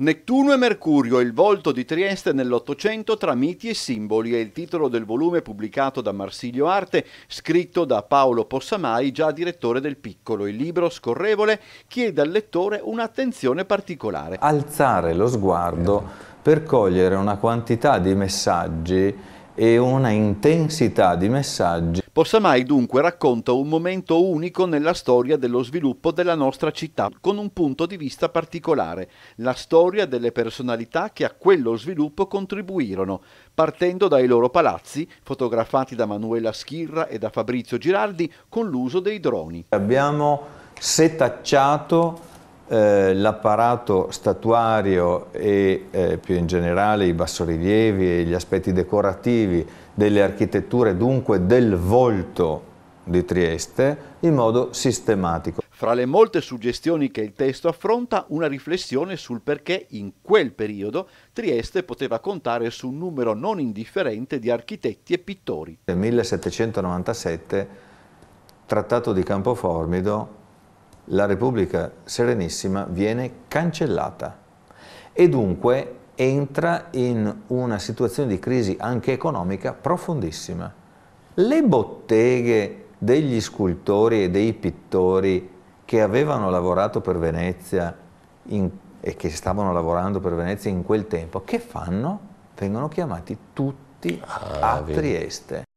Nettuno e Mercurio, il volto di Trieste nell'Ottocento tra miti e simboli è il titolo del volume pubblicato da Marsilio Arte, scritto da Paolo Possamai, già direttore del Piccolo. Il libro scorrevole chiede al lettore un'attenzione particolare. Alzare lo sguardo per cogliere una quantità di messaggi e una intensità di messaggi Possamai dunque racconta un momento unico nella storia dello sviluppo della nostra città, con un punto di vista particolare, la storia delle personalità che a quello sviluppo contribuirono, partendo dai loro palazzi, fotografati da Manuela Schirra e da Fabrizio Girardi con l'uso dei droni. Abbiamo setacciato eh, l'apparato statuario e eh, più in generale i bassorilievi e gli aspetti decorativi delle architetture, dunque del volto di Trieste, in modo sistematico. Fra le molte suggestioni che il testo affronta, una riflessione sul perché in quel periodo Trieste poteva contare su un numero non indifferente di architetti e pittori. Nel 1797, Trattato di Campoformido, la Repubblica Serenissima viene cancellata e dunque entra in una situazione di crisi anche economica profondissima. Le botteghe degli scultori e dei pittori che avevano lavorato per Venezia in, e che stavano lavorando per Venezia in quel tempo, che fanno? Vengono chiamati tutti ah, a Trieste.